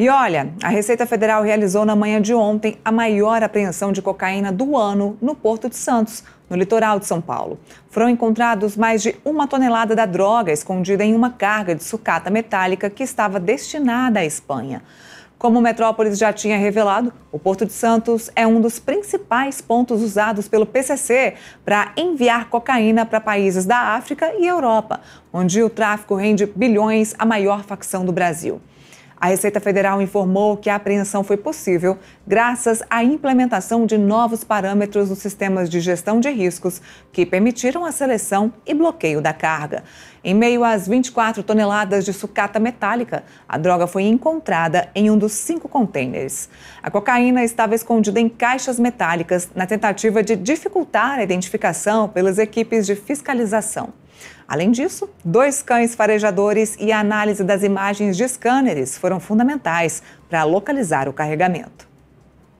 E olha, a Receita Federal realizou na manhã de ontem a maior apreensão de cocaína do ano no Porto de Santos, no litoral de São Paulo. Foram encontrados mais de uma tonelada da droga escondida em uma carga de sucata metálica que estava destinada à Espanha. Como o Metrópolis já tinha revelado, o Porto de Santos é um dos principais pontos usados pelo PCC para enviar cocaína para países da África e Europa, onde o tráfico rende bilhões à maior facção do Brasil. A Receita Federal informou que a apreensão foi possível graças à implementação de novos parâmetros nos sistemas de gestão de riscos que permitiram a seleção e bloqueio da carga. Em meio às 24 toneladas de sucata metálica, a droga foi encontrada em um dos cinco contêineres. A cocaína estava escondida em caixas metálicas na tentativa de dificultar a identificação pelas equipes de fiscalização. Além disso, dois cães farejadores e a análise das imagens de escâneres foram fundamentais para localizar o carregamento.